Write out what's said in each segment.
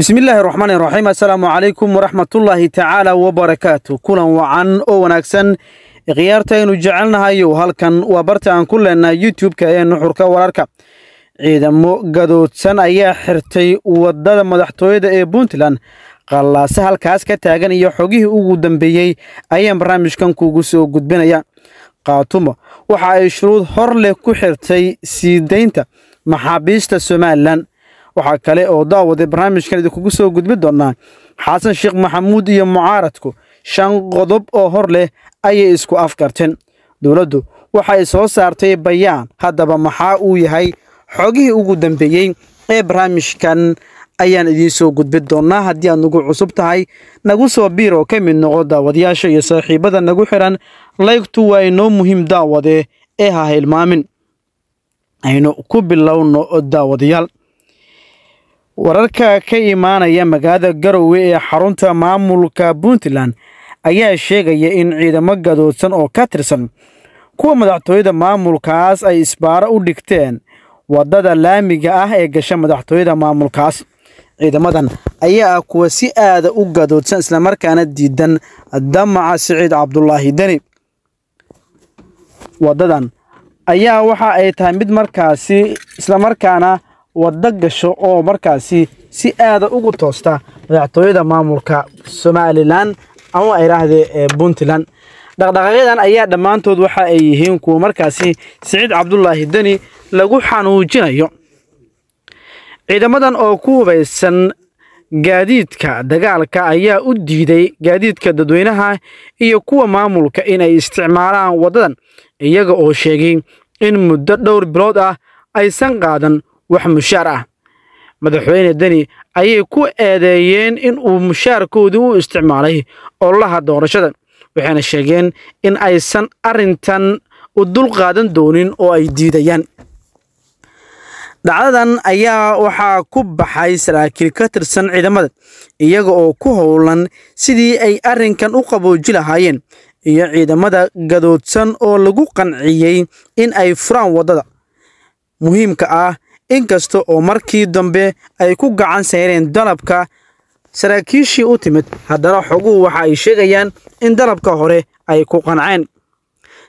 بسم الله الرحمن الرحيم السلام عليكم ورحمة الله تعالى وبركاته كلا وعن أو ونكسن غيارتين جعلنا هايو هالكن وبرتان كلنا يوتيوب ee nuxurka wararka ciidamo gadoodsan ayaa xirtay waddada madaxtooyada ee puntland qallaase halkaas ka taagan iyo xogihii ugu dambeeyey ayaan barnaamijkan kugu soo gudbinaya kaatumo waxa ay shuruud hor leh ku xirtay sii daynta maxaabiista somalilan waxaa kale oo daawade barnaamijkan idinkugu soo gudbi doonnaa xaasan sheekh maxamuud iyo mucaaradku shan qodob oo hor leh ayay isku afkarteen dowladdu waxay soo saartay bayaan haddaba maxaa uu yahay xoogihii ugu dambeeyey ee barnaamijkan ayaan idiin soo gudbi doonnaa haddii aad nagu cusub tahay nagu soo biir oo ka mid noqo daawadayaasha iyo saaxiibada nagu xidhan laygtu waa inoo muhiim daawade ee ha hilmaamin aynu ku bilowno daawadayaal wararka ka imaanaya magaalada garowe ee xarunta maamulka puntland ayaa sheegaya in ciidamo gadoodsan oo ka tirsan kuwa madaxtooyada maamulkaas ay isbaaro u dhigteen waddada laamiga ah ee gasha madaxtooyada maamulkaas ciidamadan ayaa ah kuwa si aada u gadoodsan islamarkaana diidan damaca siciid cabdulaahi deni waddadan ayaa waxa ay tahay mid markaasi islamarkaana waddo gasho oo markaasi si aada ugu toosta madaxtooyada maamulka somalilan ama idhaahdee ee eh, puntland dhaqdhaqaaqyadan ayaa dhammaantood waxa ay yihiin kuwa markaasi siciid cabdulaahi deni lagu xanuujinayo ciidamadan oo ku hubaysan gaadiidka dagaalka ayaa u diiday gaadiidka dadweynaha iyo kuwa maamulka inay isticmaalaan waddadan iyaga oo sheegay in muddo dhowr bilood ah aysan qaadan wax mushaar ah madaxweyne deni ayay ku eedeeyeen in uu mushaarkoodii u isticmaalay ololaha doorashada waxayna sheegeen in aysan arrintan u dul qaadan doonin oo ay diidayaan dhacdadan ayaa waxaa ku baxay saraakiil ka tirsan ciidamada iyaga oo ku howlan sidii ay arrinkan u qabooji lahaayeen iyo ciidamada gadoodsan oo lagu qanciyey in ay furaan waddada muhiimka ah inkasta oo markii dambe ay ku gacan sayreen dalabka saraakiishii u timid haddana xoguhu waxa ay sheegayaan in dalabka hore ay ku qanceen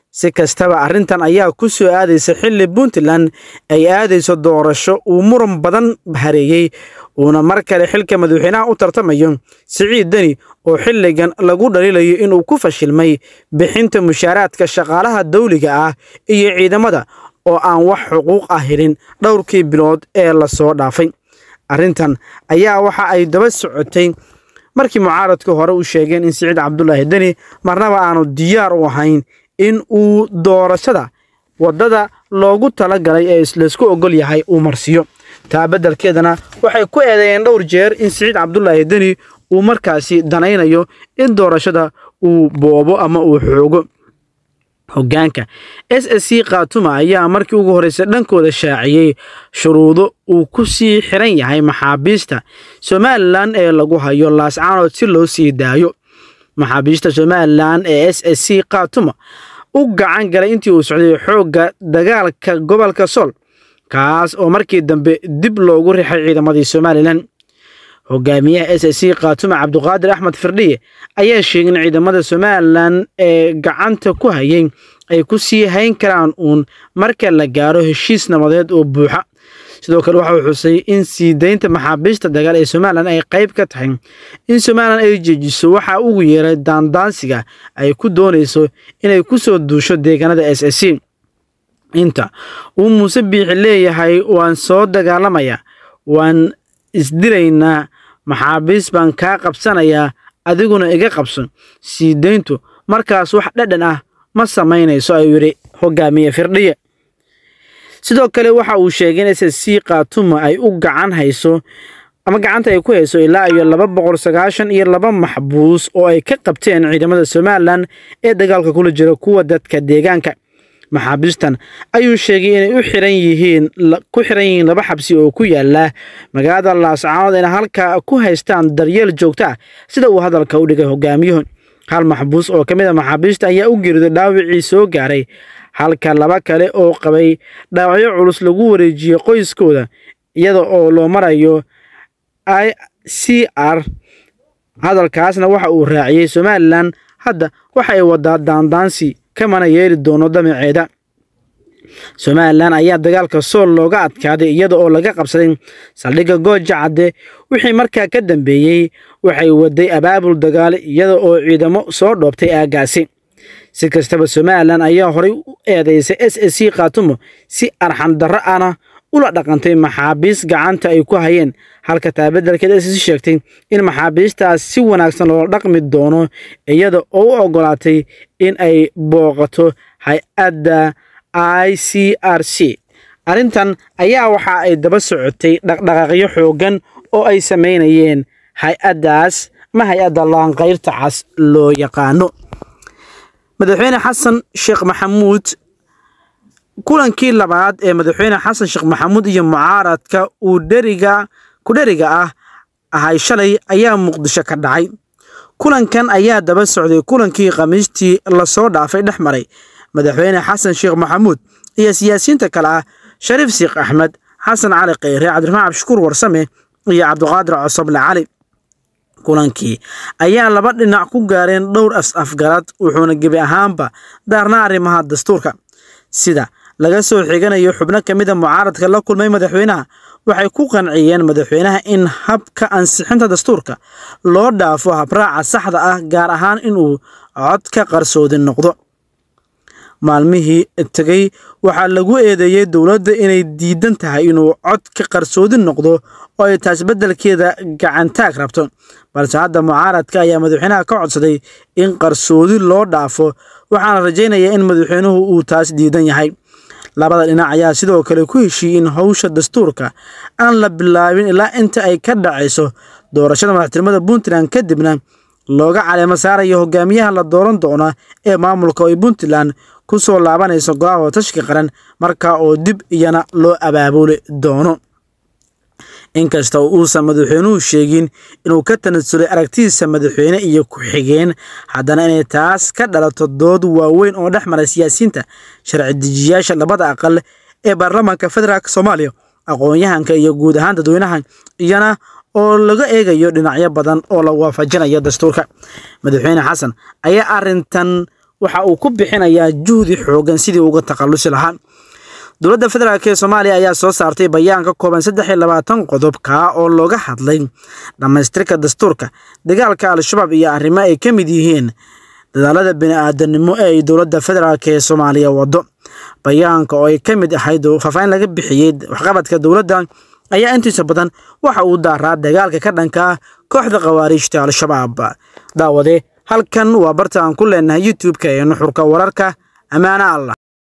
si kastaba arrintan ayaa ku soo aadaysa xilli puntland ay aadayso doorasho uu muran badan hareeyey uuna mar kale xilka madaxweynaha u tartamayo siciid deni oo xilligan lagu dhaliilayo inuu ku fashilmay bixinta mushaaraadka shaqaalaha dawliga ah iyo ciidamada oo aan wax xuquuq ah helin dhowrkii bilood ee la soo dhaafay arrintan ayaa waxa ay daba socotay markii mucaaradka hore u sheegeen in siciid cabdulaahi deni marnaba aanu diyaar u ahayn in uu doorashada waddada loogu tala galay ee laysku ogol yahay uu marsiiyo taa beddelkeedana waxay ku eedeeyeen dhowr jeer in siciid cabdulaahi deni uu markaasi danaynayo in doorashada uu boobo ama uu xoogo hogaanka s s c khaatuma ayaa markii ugu horreysay dhankooda shaaciyey shuruudo uu ku sii xiran yahay maxaabiista somalilan ee lagu hayo laascaanood si loo sii daayo maxaabiista somalilan ee s s c khaatuma u gacan galay intii uu socday xoogga dagaalka gobolka sool kaas oo markii dambe dib loogu rixay ciidamadii somalilan hogaamiyaha s c kaatume cabduqaadir axmed firdhiye ayaa sheegay in ciidamada somalilan ee gacanta ku hayay ay ku sii hayn karaan uun marka la gaaro heshiis nabadeed oo buuxa sidoo kale waxa uu xusay in sii daynta maxaabiista dagaal ee somalilan ay qayb ka tahay in somaliland ay jeejiso waxaa ugu yeeray daandaansiga ay ku doonayso inay ku soo duusho deegaanada s c inta uu muuse biixi leeyahay waan soo dagaalamayaa waan isdiraynaa maxaabiis baan kaa qabsanayaa adiguna iga qabso sii dayntu markaas wax dhadhan ah ma samaynayso ayuu yidhi hogaamiye firdhiya sidoo kale waxa uu sheegay in sc kaatuma ay u gacan hayso ama gacanta ay ku hayso ilaa iyo laba boqol sagaashan iyo laba maxbuus oo ay ka qabteen ciidamada somalilan ee dagaalka kula jira kuwa dadka deegaanka maxaabiistan ayuu sheegay inay u xiran yihiin ku xiran yihiin laba xabsi oo ku yaalla magaalada laascaanood ina halka ku haystaan daryeel joogta ah sida uu hadalka u dhigay hogaamiyuhu hal maxbuus oo ka mid a ah maxaabiista ayaa u geriday dhaawacii soo gaaray halka laba kale oo qabay dhaawacyo culus lagu wareejiyey qoyskooda iyada oo loo marayo i c r hadalkaasna waxa uu raaciyey somalilan hadda waxa ay wadaa daandaansi kamana yeeli doono damaceeda somalilan ayaa dagaalka sool looga adkaaday iyada oo laga qabsaday saldhigga gooja cadde wixii markaa ka dambeeyey waxay waday abaabul dagaale iyada oo ciidamo soo dhoobtay aaggaasi si kastaba somalilan ayaa horay u eedaysa s s c khaatumo si arxan darro ana ula dhaqantay maxaabiis gacanta ay ku hayeen halka taabadalkeeda isi sheegtay in maxaabiistaas si wanaagsan loola dhaqmi doono iyada oo u ogolaatay in ay booqato hay-adda i c r c arrintan ayaa waxa ay daba socotay dhaqdhaqaaqyo xooggan oo ay samaynayeen hay-addaas ma hay-adda laanqayrta cas loo yaqaano madaxweyne xasan sheekh maxamuud kulankii labaad ee madaxweyne xasan sheekh maxamuud iyo mucaaradka uu dheriga ku dheriga ah ahay shalay ayaa muqdisho ka dhacay kulankan ayaa daba socday kulankii khamiistii lasoo dhaafay dhex maray madaxweyne xasan sheekh maxamuud iyo siyaasiyiinta kale ah shariif siikh axmed xasan cali kheyre cabdiraxmaan cabdishukuur warsame iyo cabduqaadir cosoble cali kulankii ayaa laba dhinac ku gaareen dhowr as afgarad wuxuuna gebi ahaanba daarna arrimaha dastuurka sida laga soo xiganayo xubno ka mida ah mucaaradka la kulmay madaxweynaha waxay ku qanciyeen madaxweynaha in habka ansixinta dastuurka loo dhaafo habraaca saxda ah gaar ahaan inuu codka qarsoodi noqdo maalmihii tegey waxaa lagu eedeeyey dowladda inay diidan tahay inuu codka qarsoodi noqdo oo ay taas beddelkeeda gacantaag rabto balse hadda mucaaradka ayaa madaxweynaha ka codsaday in qarsoodi loo dhaafo waxaana rajaynayaa in madaxweynuhu uu taas diidan yahay labada dhinac ayaa sidoo kale ku heshiiyey in howsha dastuurka aan la bilaabin ilaa inta ay ka dhacayso doorashada madaxtinimada puntland kadibna looga caleemo saarayo hogaamiyaha la dooran doona ee maamulka oo ay puntland ku soo laabanayso go-aan tashki qaran markaa oo dib iyana loo abaabuli doono inkasta oo uusan madaxweynuhu sheegin inuu ka tanasulay aragtidiisa madaxweyne iyo ku-xigeen haddana inay taas ka dhalato dood waaweyn oo dhex maray siyaasiyiinta sharci dejiyayaasha labada aqal ee baarlamaanka federaalk soomaaliya aqoon-yahanka iyo guud ahaan dadweynaha iyana oo laga eegayo dhinacyo badan oo la waafajinayo dastuurka madaxweyne xasan ayaa arintan waxa uu ku bixinayaa juhdi xooggan sidii uga takhallusi lahaa dowladda federaalk ee soomaaliya ayaa soo saartay bayaan ka kooban saddex iyo labaatan qodobka oo looga hadlay dhammaystirka dastuurka dagaalka al-shabaab iyo arrimo ay ka mid yihiin dadaalada bini-aadanimo ee ay dowladda federaalk ee soomaaliya wado bayaanka oo ay ka mid ahayd faafahin laga bixiyey waxqabadka dowladda ayaa intiisa badan waxa uu daaraa dagaalka ka dhankaa kooxda khawaariijta al-shabaab daawade halkan waa barta aan ku leenahay youtube-ka ee nuxurka wararka ammaana allah